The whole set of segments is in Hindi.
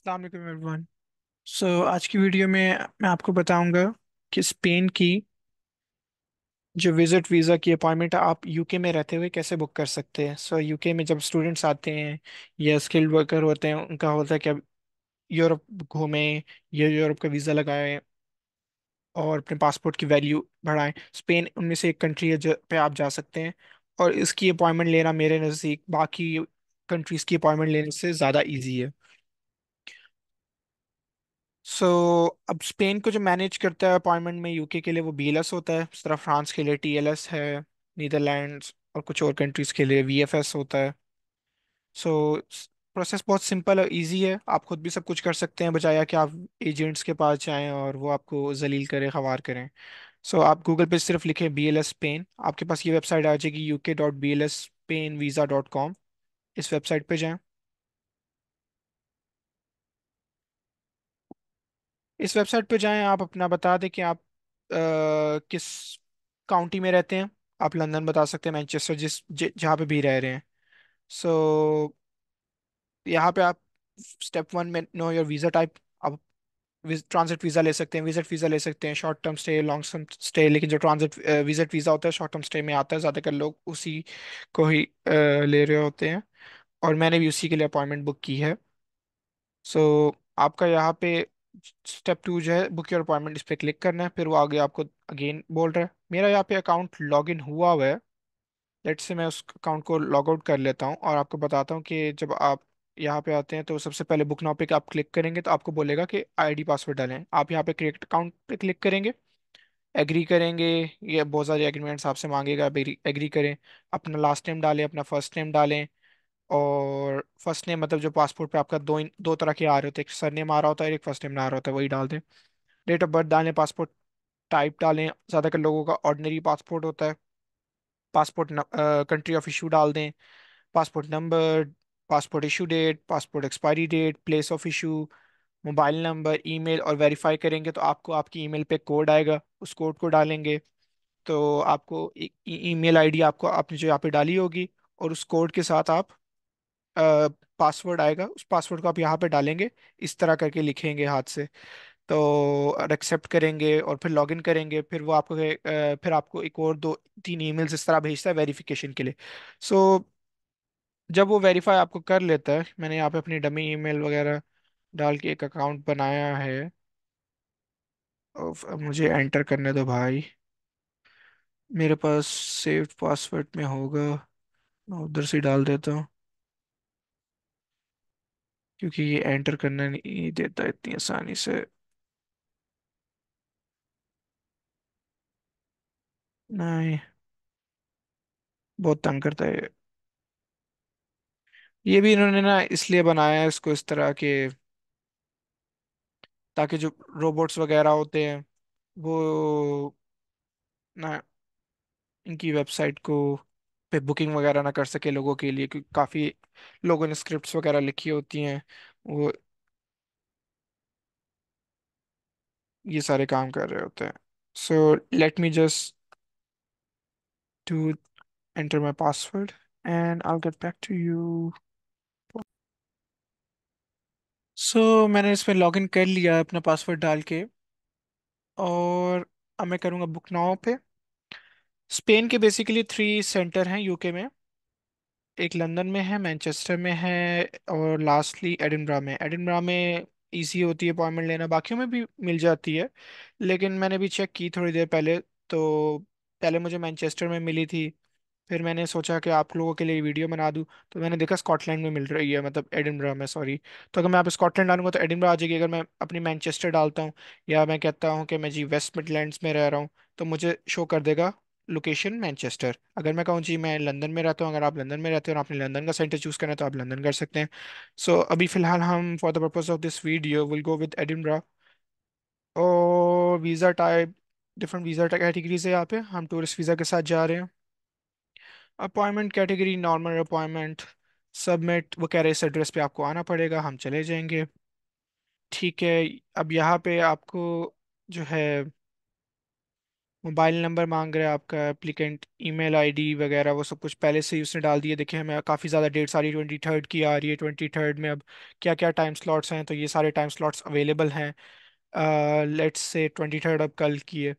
अस्सलाम वालेकुम एवरीवन सो आज की वीडियो में मैं आपको बताऊंगा कि स्पेन की जो विज़िट वीज़ा की अपॉइंटमेंट आप यूके में रहते हुए कैसे बुक कर सकते हैं सो यूके में जब स्टूडेंट्स आते हैं या स्किल्ड वर्कर होते हैं उनका होता है कि अब यूरोप घूमें या यूरोप का वीज़ा लगाएं और अपने पासपोर्ट की वैल्यू बढ़ाएं स्पेन उनमें से एक कंट्री है जो पे आप जा सकते हैं और इसकी अपॉइंटमेंट लेना मेरे नज़दीक बाकी कंट्रीज़ की अपॉइंटमेंट लेने से ज़्यादा ईजी है सो so, अब स्पेन को जो मैनेज करता है अपॉइंटमेंट में यूके के लिए वो बीएलएस होता है इस तरह फ्रांस के लिए टीएलएस है नीदरलैंड्स और कुछ और कंट्रीज़ के लिए वीएफएस होता है सो प्रोसेस बहुत सिंपल और इजी है आप खुद भी सब कुछ कर सकते हैं बजाय कि आप एजेंट्स के पास जाएं और वो आपको जलील करें खवार करें सो so, आप गूगल पे सिर्फ लिखें बी एल एस स्पेन आपके पास ये वेबसाइट आ जाएगी U K dot B L S Spain visa dot com इस वेबसाइट पे जाएं इस वेबसाइट पे जाएं आप अपना बता दें कि आप आ, किस काउंटी में रहते हैं आप लंदन बता सकते हैं मैनचेस्टर जिस जहाँ पे भी रह रहे हैं सो यहाँ पे आप स्टेप वन में नो योर वीज़ा टाइप आप ट्रांजिट वीज़ा ले सकते हैं विजिट वीज़ा ले सकते हैं short term stay long term stay लेकिन जो ट्रांजिट विजिट वीज़ा होता है शॉर्ट टर्म स्टे में आता है ज़्यादातर लोग उसी को ही ले रहे होते हैं और मैंने भी उसी के लिए अपॉइंटमेंट बुक की है सो आपका यहाँ पे स्टेप टू जो है बुक योर अपॉइंटमेंट इस पर क्लिक करना है फिर वो आगे आपको अगेन बोल रहा है मेरा यहाँ पे अकाउंट लॉग इन हुआ हुआ है लेट से मैं उस अकाउंट को लॉग आउट कर लेता हूँ और आपको बताता हूँ कि जब आप यहाँ पे आते हैं तो सबसे पहले बुक नाउ पे आप क्लिक करेंगे तो आपको बोलेगा कि आईडी पासवर्ड डालें आप यहाँ पे क्रिएट अकाउंट पे क्लिक करेंगे एग्री करेंगे ये बहुत सारे एग्रीमेंट्स आपसे मांगेगा एग्री करें अपना लास्ट नेम डालें अपना फर्स्ट नेम डालें और फर्स्ट नेम मतलब जो पासपोर्ट पे आपका दो दो तरह के आ रहे होते हैं एक सर नेम आ रहा होता है एक फर्स्ट नेम ना आ रहा होता है वही डाल दें डेट ऑफ बर्थ डालें पासपोर्ट टाइप डालें ज़्यादातर लोगों का ऑर्डनरी पासपोर्ट होता है पासपोर्ट कंट्री ऑफ इशू डाल दें passport number passport issue date passport expiry date place of issue mobile number email और वेरीफाई करेंगे तो आपको आपकी ईमेल पे कोड आएगा उस कोड को डालेंगे तो आपको ईमेल e, आईडी e, आपको आपने जो यहाँ पे डाली होगी और उस कोड के साथ आप पासवर्ड आएगा उस पासवर्ड को आप यहाँ पे डालेंगे इस तरह करके लिखेंगे हाथ से तो एक्सेप्ट करेंगे और फिर लॉगिन करेंगे फिर वो आपको फिर आपको एक और दो तीन ईमेल्स इस तरह भेजता है वेरिफिकेशन के लिए सो so, जब वो वेरीफाई आपको कर लेता है मैंने यहाँ पे अपनी डमी ईमेल वगैरह डाल के एक अकाउंट बनाया है मुझे एंटर करने दो भाई मेरे पास सेव पासवर्ड में होगा मैं उधर से डाल देता हूँ क्योंकि ये एंटर करने नहीं देता इतनी आसानी से नहीं बहुत तंग करता है ये भी इन्होंने ना इसलिए बनाया है इसको इस तरह के ताकि जो रोबोट्स वगैरह होते हैं वो ना इनकी वेबसाइट को पे बुकिंग वगैरह ना कर सके लोगों के लिए क्योंकि काफ़ी लोगों ने स्क्रिप्ट्स वगैरह लिखी होती हैं वो ये सारे काम कर रहे होते हैं so let me just to enter my password and I get back to you so मैंने इसमें लॉग इन कर लिया अपना पासवर्ड डाल के और अब मैं करूँगा बुक नाव पे स्पेन के बेसिकली थ्री सेंटर हैं यूके में एक लंदन में है मैनचेस्टर में है और लास्टली एडिनब्रा में एडिनब्रा में इजी होती है अपॉइंटमेंट लेना बाकियों में भी मिल जाती है लेकिन मैंने भी चेक की थोड़ी देर पहले तो पहले मुझे मैनचेस्टर में मिली थी फिर मैंने सोचा कि आप लोगों के लिए वीडियो बना दूँ तो मैंने देखा स्कॉटलैंड में मिल रही है मतलब एडिनब्रा में सॉरी तो अगर मैं आप स्कॉटलैंड डालूंगा तो एडिनब्रा आ जाएगी अगर मैं अपनी मैनचेस्टर डालता हूँ या मैं कहता हूँ कि मैं जी वेस्ट मिडलैंड्स में रह रहा हूँ तो मुझे शो कर देगा लोकेशन मैनचेस्टर अगर मैं कहूँ जी मैं लंदन में रहता हूँ अगर आप लंदन में रहते हो और आपने लंदन का सेंटर चूज़ करना है तो आप लंदन कर सकते हैं सो so, अभी फ़िलहाल हम for the purpose of this video will go with Edinburgh और visa type different visa categories है यहाँ पे हम टूरिस्ट वीज़ा के साथ जा रहे हैं appointment category normal appointment submit वो कह रहे इस एड्रेस पे आपको आना पड़ेगा हम चले जाएंगे ठीक है अब यहाँ पे आपको जो है मोबाइल नंबर मांग रहा है आपका एप्लीकेंट ईमेल आईडी वगैरह वो सब कुछ पहले से ही उसने डाल दिए देखिए हमें काफ़ी ज़्यादा डेट्स आ रही है ट्वेंटी थर्ड की आ रही है ट्वेंटी थर्ड में अब क्या क्या टाइम स्लॉट्स हैं तो ये सारे टाइम स्लॉट्स अवेलेबल हैं लेट्स से ट्वेंटी थर्ड अब कल की है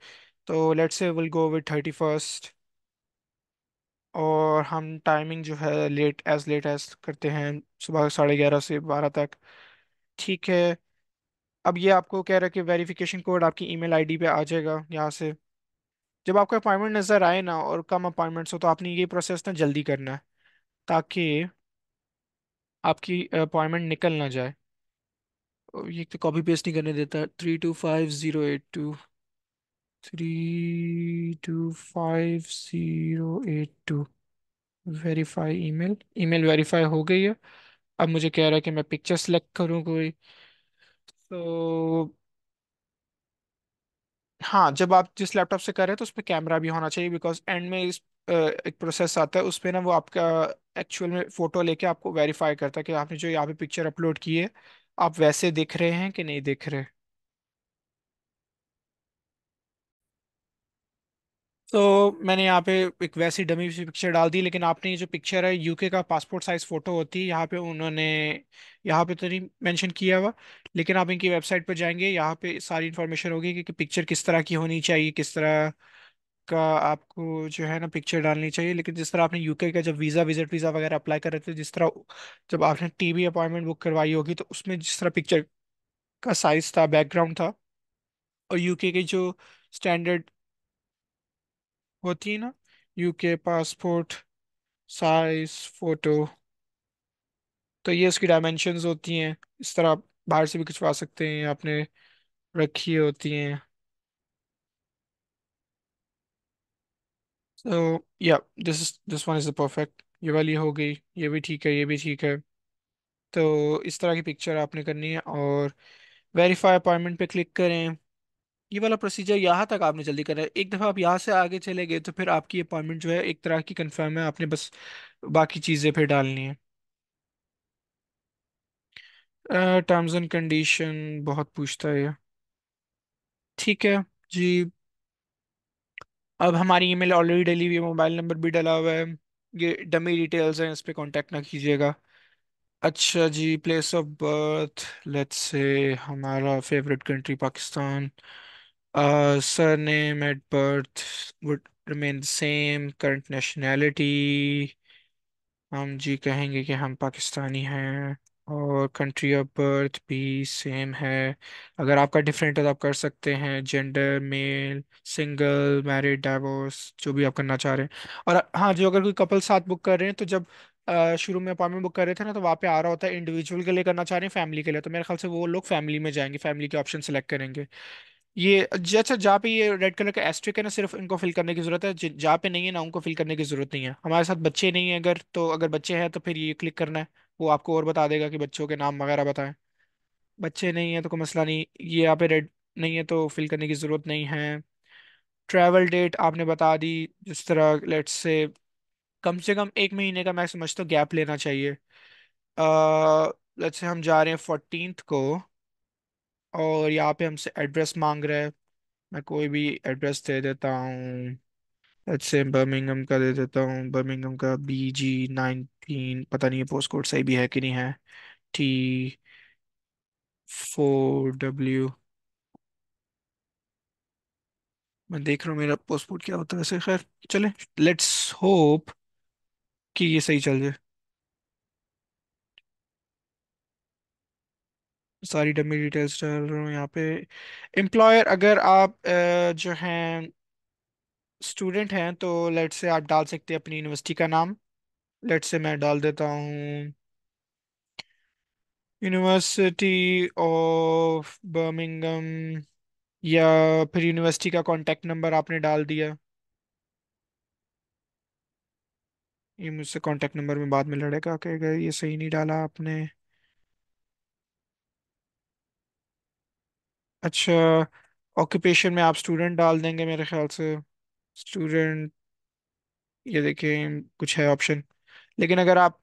तो let's say will go with thirty first और हम टाइमिंग जो है लेट एज़ लेट एज़ करते हैं सुबह साढ़े ग्यारह से बारह तक ठीक है अब ये आपको कह रहा है कि वेरिफिकेशन कोड आपकी ईमेल आईडी पे आ जाएगा यहाँ से जब आपको अपॉइंटमेंट नज़र आए ना और कम अपॉइंटमेंट्स हो तो आपने ये प्रोसेस ना जल्दी करना है ताकि आपकी अपॉइंटमेंट निकल ना जाए ये तो कॉपी पेस्ट नहीं करने देता three two five zero eight two three two five zero eight two verify email email verify हो गई है अब मुझे कह रहा है कि मैं पिक्चर सेलेक्ट करूँ कोई तो हाँ जब आप जिस लैपटॉप से कर रहे हैं तो उसमें कैमरा भी होना चाहिए बिकॉज एंड में इस एक प्रोसेस आता है उसमें ना वो आपका एक्चुअल में फोटो लेके आपको वेरीफाई करता है कि आपने जो यहाँ पे पिक्चर अपलोड की है आप वैसे दिख रहे हैं कि नहीं दिख रहे तो मैंने यहाँ पे एक वैसी डमी सी पिक्चर डाल दी लेकिन आपने ये जो पिक्चर है यूके का पासपोर्ट साइज फोटो होती है यहाँ पे उन्होंने यहाँ पे तो नहीं मेंशन किया हुआ लेकिन आप इनकी वेबसाइट पर जाएंगे यहाँ पे सारी इन्फॉर्मेशन होगी कि, कि पिक्चर किस तरह की होनी चाहिए किस तरह का आपको जो है ना पिक्चर डालनी चाहिए लेकिन जिस तरह आपने यूके का जब वीज़ा विजिट वीज़ा वगैरह अप्लाई कर रहे थे जिस तरह जब आपने टीवी अपॉइंटमेंट बुक करवाई होगी तो उसमें जिस तरह पिक्चर का साइज़ था बैकग्राउंड था और यूके के जो स्टैंडर्ड होती है ना यूके पासपोर्ट साइज फोटो तो ये उसकी डायमेंशंस होती हैं इस तरह आप बाहर से भी खिंचवा सकते हैं आपने रखी होती हैं so yeah this this one is the perfect ये वाली हो गई ये भी ठीक है ये भी ठीक है तो इस तरह की पिक्चर आपने करनी है और वेरीफाई अपॉइंटमेंट पे क्लिक करें ये वाला प्रोसीजर यहाँ तक आपने जल्दी करना है एक दफ़ा आप यहाँ से आगे चले गए तो फिर आपकी अपॉइंटमेंट जो है एक तरह की कंफर्म है आपने बस बाकी चीज़ें फिर डालनी है टर्म्स एंड कंडीशन बहुत पूछता है ठीक है जी अब हमारी ईमेल ऑलरेडी डली हुई है मोबाइल नंबर भी डला हुआ है ये डमी डिटेल्स हैं इस पर कॉन्टेक्ट ना कीजिएगा अच्छा जी place of birth let's say हमारा favourite country Pakistan Uh, surname at birth would remain the same. Current nationality, हम जी कहेंगे कि हम पाकिस्तानी हैं और कंट्री ऑफ बर्थ भी सेम है अगर आपका डिफरेंट है तो आप कर सकते हैं gender male single married divorce जो भी आप करना चाह रहे हैं और हाँ जो अगर कोई कपल साथ बुक कर रहे हैं तो जब शुरू में अपॉइंटमेंट बुक कर रहे थे ना तो वहाँ पे आ रहा होता है इंडिविजुअल के लिए करना चाह रहे हैं फैमिली के लिए तो मेरे ख्याल से वो लोग फैमिली में जाएंगे फैमिली के ऑप्शन सेलेक्ट करेंगे ये अच्छा जहाँ पे ये रेड कलर का एस्ट्रिक है ना सिर्फ इनको फिल करने की जरूरत है जहाँ पे नहीं है ना उनको फिल करने की जरूरत नहीं है हमारे साथ बच्चे नहीं है अगर तो अगर बच्चे हैं तो फिर ये क्लिक करना है वो आपको और बता देगा कि बच्चों के नाम वगैरह बताएं बच्चे नहीं है तो कोई मसला नहीं ये यहाँ पे रेड नहीं है तो फिल करने की जरूरत नहीं है ट्रैवल डेट आपने बता दी जिस तरह लेट से कम से कम एक महीने का मैं समझता हूँ गैप लेना चाहिए जैसे हम जा रहे हैं फोर्टीन को और यहाँ पे हमसे एड्रेस मांग रहा है मैं कोई भी एड्रेस दे देता हूँ से बर्मिंगम का दे देता हूँ बर्मिंगम का बी जी नाइनटीन पता नहीं है पोस्ट कोड सही भी है कि नहीं है टी फोर डब्ल्यू मैं देख रहा हूँ मेरा पोस्ट कोड क्या होता है वैसे खैर चले लेट्स होप कि ये सही चल जाए सारी डमी डिटेल्स डाल रहा हूँ यहाँ पे एम्प्लॉयर अगर आप जो हैं स्टूडेंट हैं तो लेट से आप डाल सकते हैं अपनी यूनिवर्सिटी का नाम लेट से मैं डाल देता हूँ यूनिवर्सिटी ऑफ बर्मिंगम या फिर यूनिवर्सिटी का कांटेक्ट नंबर आपने डाल दिया ये मुझसे कांटेक्ट नंबर में बाद में लड़ेगा कहेगा ये सही नहीं डाला आपने अच्छा ऑक्यूपेशन में आप स्टूडेंट डाल देंगे मेरे ख्याल से स्टूडेंट ये देखें कुछ है ऑप्शन लेकिन अगर आप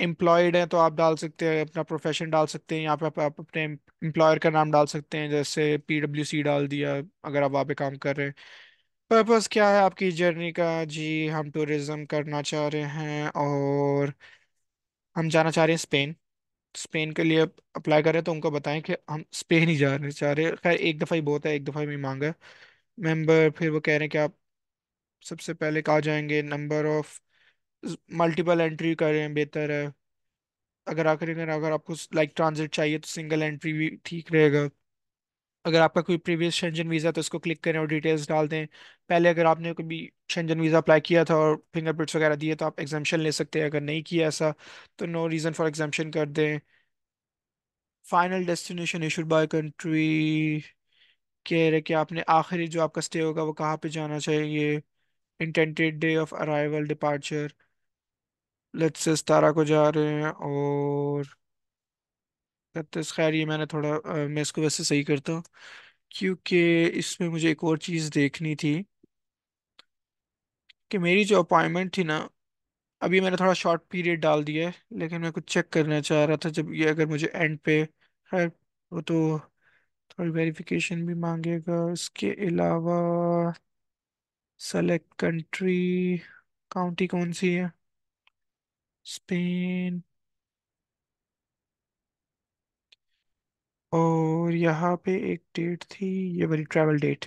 एम्प्लॉयड हैं तो आप डाल सकते हैं अपना प्रोफेशन डाल सकते हैं यहाँ पे आप, आप अपने एम्प्लॉयर का नाम डाल सकते हैं जैसे पीडब्ल्यूसी डाल दिया अगर आप वहाँ पे काम कर रहे हैं पर्पस क्या है आपकी जर्नी का जी हम टूरिज्म करना चाह रहे हैं और हम जाना चाह रहे हैं स्पेन स्पेन के लिए अप्लाई करें तो उनको बताएं कि हम स्पेन ही जाना चाह रहे हैं खैर एक दफ़ा ही बहुत है एक दफ़ा में मांगा है मेंबर फिर वो कह रहे हैं कि आप सबसे पहले कहा जाएंगे नंबर ऑफ मल्टीपल एंट्री करें बेहतर है अगर आखिर अगर आपको लाइक ट्रांजिट चाहिए तो सिंगल एंट्री भी ठीक रहेगा अगर आपका कोई प्रीवियस शेंजन वीज़ा तो इसको क्लिक करें और डिटेल्स डाल दें पहले अगर आपने कभी शेंजन वीज़ा अप्लाई किया था और फिंगरप्रिंट्स वगैरह दिए तो आप एग्जामेशन ले सकते हैं अगर नहीं किया ऐसा तो नो रीज़न फॉर एग्जामेशन कर दें final destination issued by country कह रहे कि आपने आखिरी जो आपका स्टे होगा वो कहाँ पर जाना चाहिए intended day of arrival departure let's तारा को जा रहे हैं और करते तो खैर ये मैंने थोड़ा आ, मैं इसको वैसे सही करता हूँ क्योंकि इसमें मुझे एक और चीज़ देखनी थी कि मेरी जो अपॉइंटमेंट थी ना अभी मैंने थोड़ा शॉर्ट पीरियड डाल दिया है लेकिन मैं कुछ चेक करना चाह रहा था जब ये अगर मुझे एंड पे खैर वो तो थोड़ी वेरिफिकेशन भी मांगेगा इसके अलावा सेलेक्ट कंट्री काउंटी कौन सी है स्पेन और यहाँ पे एक डेट थी ये वाली ट्रैवल डेट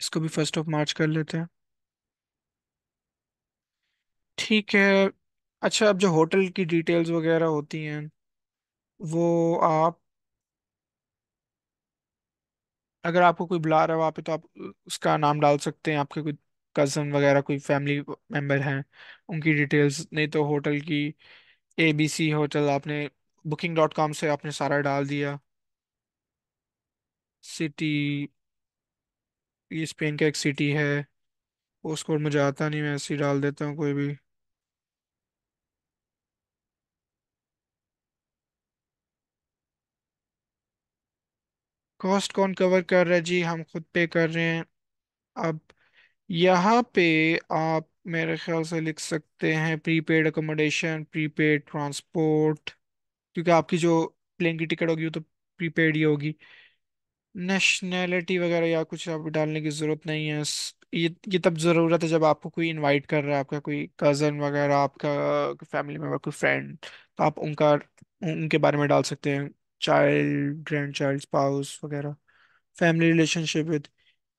इसको भी फर्स्ट ऑफ मार्च कर लेते हैं ठीक है अच्छा अब जो होटल की डिटेल्स वगैरह होती हैं वो आप अगर आपको कोई बुला रहा है वहाँ पे तो आप उसका नाम डाल सकते हैं आपके कोई कज़न वगैरह कोई फैमिली मेम्बर हैं उनकी डिटेल्स नहीं तो होटल की ए बी सी होटल आपने बुकिंग डॉट कॉम से आपने सारा डाल दिया सिटी ये स्पेन का एक सिटी है पोस्ट कोड मुझे आता नहीं मैं ऐसे ही डाल देता हूँ कोई भी कॉस्ट कौन कवर कर रहा है जी हम खुद पे कर रहे हैं अब यहाँ पे आप मेरे ख्याल से लिख सकते हैं प्रीपेड अकोमोडेशन प्रीपेड ट्रांसपोर्ट क्योंकि आपकी जो प्लेन की टिकट होगी वो तो प्रीपेड ही होगी नेशनैलिटी वगैरह या कुछ आप डालने की ज़रूरत नहीं है ये ये तब ज़रूरत है जब आपको कोई इनवाइट कर रहा है आपका कोई कज़न वगैरह आपका फैमिली मेम्बर कोई फ्रेंड तो आप उनका उनके बारे में डाल सकते हैं चाइल्ड ग्रैंड चाइल्ड स्पाउस वगैरह family relationship with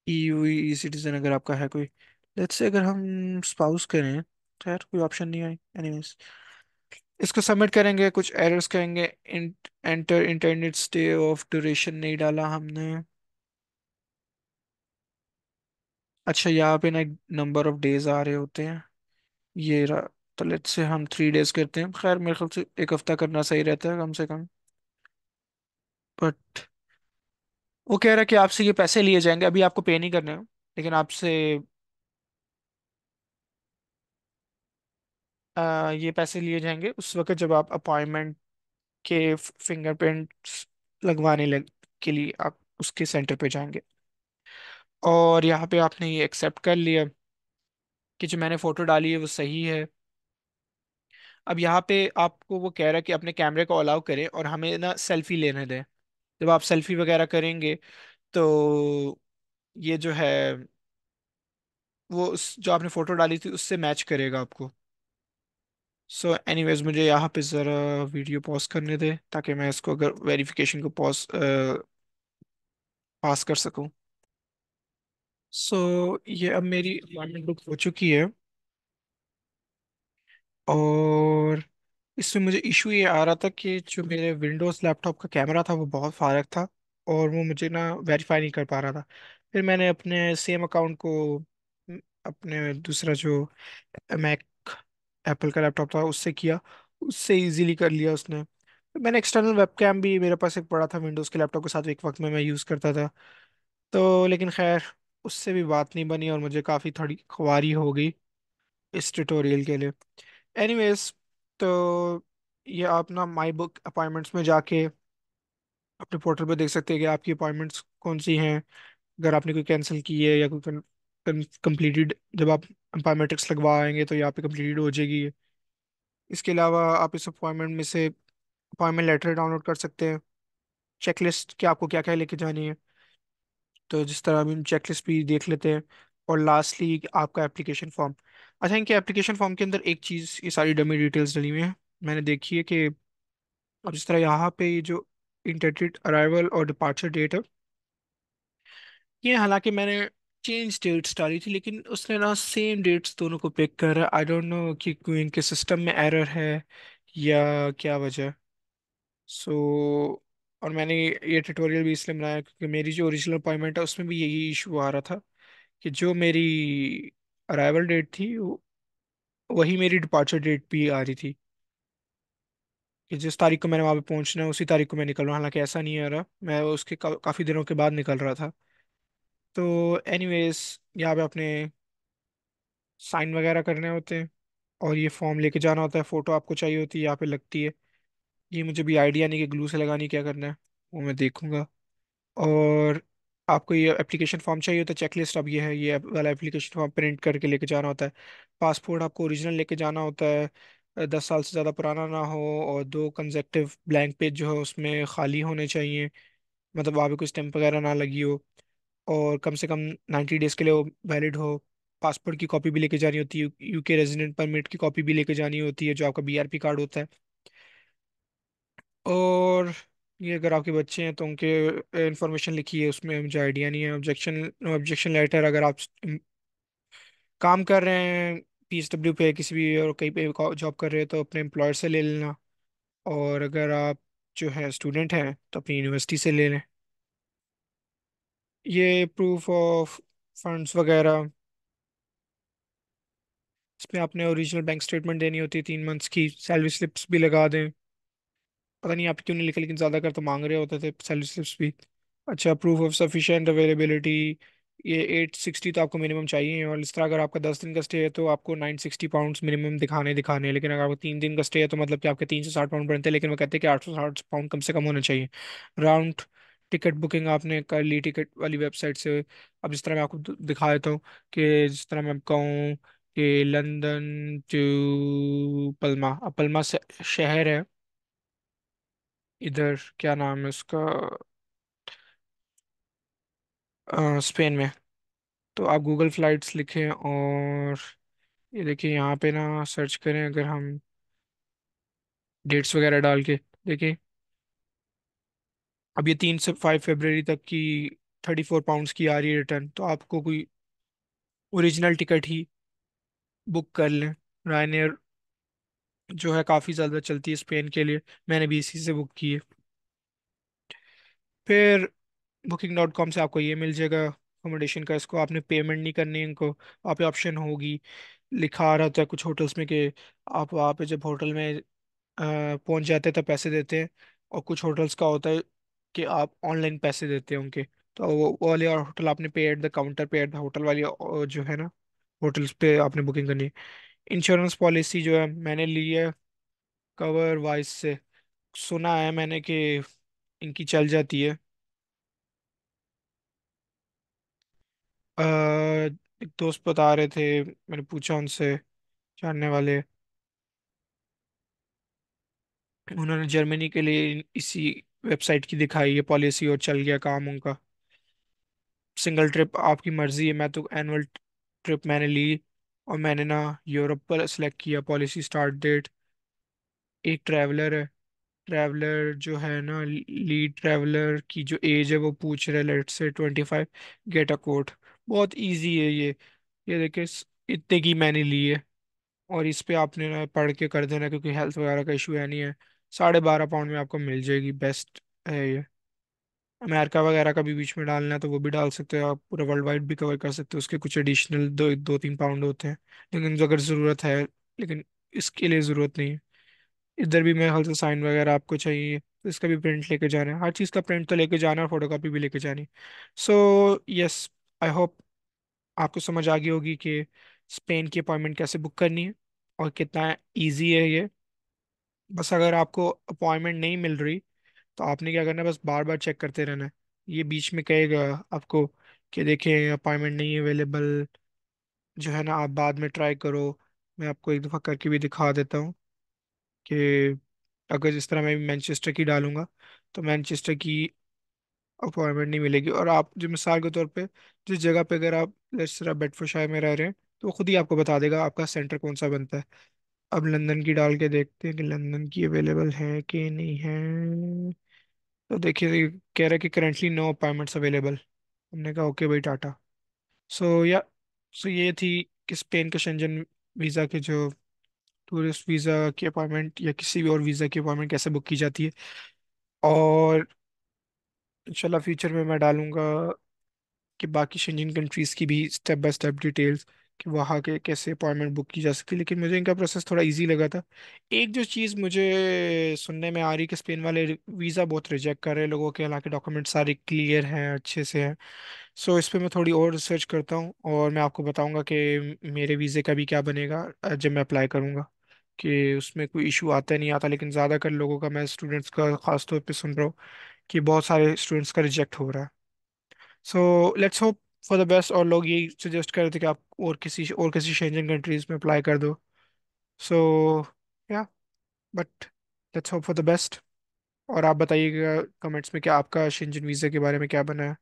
EU E citizen अगर आपका है कोई लेट्स से अगर हम स्पाउस करें तो कोई ऑप्शन नहीं आई एनीवेज इसको सबमिट करेंगे कुछ एरर्स कहेंगे enter internet stay of duration नहीं डाला हमने अच्छा यहाँ पे ना नंबर ऑफ डेज आ रहे होते हैं ये रहा तो लेट से हम थ्री डेज करते हैं खैर मेरे ख्याल से एक हफ्ता करना सही रहता है कम से कम बट वो कह रहा है कि आपसे ये पैसे लिए जाएंगे अभी आपको पे नहीं करने लेकिन आपसे ये पैसे लिए जाएंगे उस वक्त जब आप अपॉइंटमेंट के फिंगरप्रिंट लगवाने लग, के लिए आप उसके सेंटर पे जाएंगे और यहाँ पे आपने ये एक्सेप्ट कर लिया कि जो मैंने फ़ोटो डाली है वो सही है अब यहाँ पे आपको वो कह रहा है कि अपने कैमरे को अलाउ करें और हमें ना सेल्फी लेने दें जब आप सेल्फी वगैरह करेंगे तो ये जो है वो उस जो आपने फ़ोटो डाली थी उससे मैच करेगा आपको सो so एनीवेज मुझे यहाँ पे ज़रा वीडियो पॉज करने दे ताकि मैं इसको अगर वेरिफिकेशन को पॉज पास कर सकूँ सो so, ये अब मेरी अपॉइंटमेंट बुक हो चुकी है और इसमें मुझे इशू ये आ रहा था कि जो मेरे विंडोज़ लैपटॉप का कैमरा था वो बहुत फारक था और वो मुझे ना वेरीफाई नहीं कर पा रहा था फिर मैंने अपने सेम अकाउंट को अपने दूसरा जो मैक एप्पल का लैपटॉप था उससे किया उससे इजीली कर लिया उसने मैंने एक्सटर्नल कैम भी मेरे पास एक पड़ा था विंडोज़ के लैपटॉप के साथ एक वक्त में मैं यूज़ करता था तो लेकिन खैर उससे भी बात नहीं बनी और मुझे काफ़ी थोड़ी खुआारी हो गई इस ट्यूटोरियल के लिए एनीवेज तो ये आप ना माई बुक अपॉइंटमेंट्स में जाके अपने पोर्टल पर देख सकते हैं कि आपकी अपॉइंटमेंट्स कौन सी हैं अगर आपने कोई कैंसिल की है या कोई कंप्लीटेड जब आप लगवा आएंगे तो यहाँ पे कंप्लीटेड हो जाएगी इसके अलावा आप इस अपॉइंटमेंट में से अपॉइंटमेंट लेटर डाउनलोड कर सकते हैं चेकलिस्ट के आपको क्या क्या लेके जानी है तो जिस तरह चेक चेकलिस्ट भी देख लेते हैं और लास्टली आपका एप्लीकेशन फॉर्म अच्छा इनके एप्लीकेशन फॉर्म के अंदर एक चीज़ ये सारी डमी डिटेल्स डली हुई हैं मैंने देखी है कि अब जिस तरह यहाँ पे ये जो इंटरटेड अराइवल और डिपार्चर डेट है ये हालांकि मैंने चेंज डेट्स डाली थी लेकिन उसने ना सेम डेट्स दोनों को पिक रहा आई डोंट नो कि क्वीन के सिस्टम में एरर है या क्या वजह सो so, और मैंने ये ट्यूटोरियल भी इसलिए बनाया क्योंकि मेरी जो ओरिजिनल अपॉइंटमेंट है उसमें भी यही इशू आ रहा था कि जो मेरी अराइवल डेट थी वही मेरी डिपार्चर डेट भी आ रही थी कि जिस तारीख को मैंने वहाँ पे पहुँचना है उसी तारीख को मैं निकल रहा हूँ हालांकि ऐसा नहीं आ रहा मैं उसके का, काफ़ी दिनों के बाद निकल रहा था तो एनीवेज यहाँ पे अपने साइन वगैरह करने होते हैं और ये फॉर्म लेके जाना होता है फ़ोटो आपको चाहिए होती है यहाँ पे लगती है ये मुझे भी आइडिया नहीं कि ग्लू से लगानी क्या करना है वो मैं देखूँगा और आपको ये एप्लीकेशन फॉर्म चाहिए होता है चेकलिस्ट अब ये है ये वाला एप्लीकेशन फॉर्म प्रिंट करके लेके जाना होता है पासपोर्ट आपको ओरिजिनल लेके जाना होता है दस साल से ज़्यादा पुराना ना हो और दो कंजेक्टिव ब्लैंक पेज जो है उसमें खाली होने चाहिए मतलब वहाँ पे कोई स्टैंप वगैरह ना लगी हो और कम से कम नाइन्टी डेज़ के लिए वो वैलिड हो पासपोर्ट की कॉपी भी लेके जानी होती है यूके रेजिडेंट परमिट की कॉपी भी लेके जानी होती है जो आपका बीआरपी कार्ड होता है और ये अगर आपके बच्चे हैं तो उनके इन्फॉर्मेशन लिखी है उसमें मुझे आइडिया नहीं है ऑब्जेक्शन ऑब्जेक्शन लेटर अगर आप काम कर रहे हैं पी एस डब्ल्यू पे किसी भी और कहीं पे जॉब कर रहे हैं तो अपने एम्प्लॉयर से ले लेना और अगर आप जो है स्टूडेंट हैं तो अपनी यूनिवर्सिटी से ले लें ये प्रूफ ऑफ फंड्स वगैरह इसमें आपने ओरिजिनल बैंक स्टेटमेंट देनी होती है तीन मंथ्स की सैलरी स्लिप्स भी लगा दें पता नहीं आप क्यों नहीं लिखे लेकिन ज़्यादा कर तो मांग रहे होते थे सैलरी स्लिप्स भी अच्छा प्रूफ ऑफ सफिशेंट अवेलेबिलिटी ये एट सिक्सटी तो आपको मिनिमम चाहिए और इस तरह अगर आपका दस दिन का स्टे है तो आपको नाइन सिक्सटी पाउंड्स मिनिमम दिखाने दिखाने लेकिन अगर आपको तीन दिन का स्टे है तो मतलब कि आपके तीन सौ साठ पाउंड बनते हैं लेकिन वो कहते हैं कि आठ सौ साठ पाउंड कम से कम होना चाहिए राउंड टिकट बुकिंग आपने कर ली टिकट वाली वेबसाइट से अब जिस तरह मैं आपको दिखा देता हूँ कि जिस तरह मैं कहूँ कि लंदन टू पलमा अब पलमा शहर है इधर क्या नाम है उसका आ, स्पेन में तो आप गूगल फ्लाइट्स लिखें और ये देखिए यहाँ पे ना सर्च करें अगर हम डेट्स वगैरह डाल के देखिए अब ये तीन से फाइव फेबररी तक की थर्टी फोर पाउंड की आ रही है रिटर्न तो आपको कोई ओरिजिनल टिकट ही बुक कर लें रायन जो है काफ़ी ज़्यादा चलती है स्पेन के लिए मैंने भी इसी से बुक की है फिर बुकिंग डॉट कॉम से आपको ये मिल जाएगा अकोमोडेशन का इसको आपने पेमेंट नहीं करनी इनको आप ऑप्शन होगी लिखा रहता है कुछ होटल्स में कि आप वहाँ पे जब होटल में पहुँच जाते हैं तब पैसे देते हैं और कुछ होटल्स का होता है कि आप ऑनलाइन पैसे देते हैं उनके तो वो वाले और होटल आपने पे एट द काउंटर पे एट द होटल वाली जो है ना होटल्स पे आपने बुकिंग करनी है इंश्योरेंस पॉलिसी जो है मैंने ली है कवर वाइज से सुना है मैंने कि इनकी चल जाती है एक दोस्त बता रहे थे मैंने पूछा उनसे जानने वाले उन्होंने जर्मनी के लिए इसी वेबसाइट की दिखाई है पॉलिसी और चल गया काम उनका सिंगल ट्रिप आपकी मर्जी है मैं तो एनुअल ट्रिप मैंने ली और मैंने ना यूरोप पर सिलेक्ट किया पॉलिसी स्टार्ट डेट एक ट्रैवलर है ट्रैवलर जो है ना लीड ट्रैवलर की जो एज है वो पूछ रहे let say twenty five get a quote बहुत इजी है ये ये देखिए इतने की मैंने ली है और इस पर आपने ना पढ़ के कर देना क्योंकि हेल्थ वगैरह का इशू है नहीं है साढ़े बारह पाउंड में आपको मिल जाएगी बेस्ट है ये अमेरिका वगैरह का भी बीच में डालना है तो वो भी डाल सकते हो आप पूरा वर्ल्ड वाइड भी कवर कर सकते हो उसके कुछ एडिशनल दो दो तीन पाउंड होते हैं लेकिन अगर ज़रूरत है लेकिन इसके लिए ज़रूरत नहीं है इधर भी मेरे ख्याल से साइन वगैरह आपको चाहिए तो इसका भी प्रिंट लेके जाना है हर चीज़ का प्रिंट तो लेके जाना है फोटो कापी भी लेके जानी सो यस आई होप आपको समझ आ गई होगी कि स्पेन की अपॉइंटमेंट कैसे बुक करनी है और कितना ईजी है ये बस अगर आपको अपॉइंटमेंट नहीं मिल रही तो आपने क्या करना है बस बार बार चेक करते रहना है ये बीच में कहेगा आपको कि देखें अपॉइंटमेंट नहीं अवेलेबल जो है ना आप बाद में ट्राई करो मैं आपको एक दफ़ा करके भी दिखा देता हूँ कि अगर जिस तरह मैं मैनचेस्टर की डालूंगा तो मैनचेस्टर की अपॉइंटमेंट नहीं मिलेगी और आप जो मिसाल के तौर पे जिस जगह पे अगर आप जिस तरह बेडफोर्डशायर में रह रहे हैं तो खुद ही आपको बता देगा आपका सेंटर कौन सा बनता है अब लंदन की डाल के देखते हैं कि लंदन की अवेलेबल है कि नहीं है तो देखिए कह रहा है कि करेंटली नो अपॉइंटमेंट्स अवेलेबल हमने कहा ओके भाई टाटा सो या सो ये थी कि स्पेन के शंजन वीज़ा के जो टूरिस्ट वीज़ा की अपॉइंटमेंट या किसी भी और वीज़ा की अपॉइंटमेंट कैसे बुक की जाती है और इंशाल्लाह फ्यूचर में मैं डालूँगा कि बाकी शंजन कंट्रीज़ की भी स्टेप बाय स्टेप डिटेल्स कि वहाँ के कैसे अपॉइंटमेंट बुक की जा सकती है लेकिन मुझे इनका प्रोसेस थोड़ा इजी लगा था एक जो चीज़ मुझे सुनने में आ रही कि स्पेन वाले वीज़ा बहुत रिजेक्ट कर रहे हैं लोगों के हालांकि डॉक्यूमेंट सारे क्लियर हैं अच्छे से हैं सो इस पर मैं थोड़ी और रिसर्च करता हूँ और मैं आपको बताऊँगा कि मेरे वीज़े का भी क्या बनेगा जब मैं अप्लाई करूँगा कि उसमें कोई इशू आता नहीं आता लेकिन ज़्यादातर लोगों का मैं स्टूडेंट्स का खास तौर पर सुन रहा हूँ कि बहुत सारे स्टूडेंट्स का रिजेक्ट हो रहा है so let's hope for the best और लोग यही सजेस्ट कर रहे थे कि आप और किसी और किसी शेंजन कंट्रीज में अप्लाई कर दो so yeah but let's hope for the best और आप बताइएगा कमेंट्स में क्या आपका शेंजन वीज़ा के बारे में क्या बना है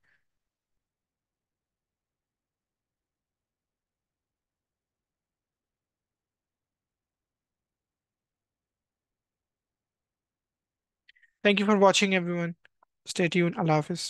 Thank you for watching, everyone. Stay tuned. Allah Hafiz.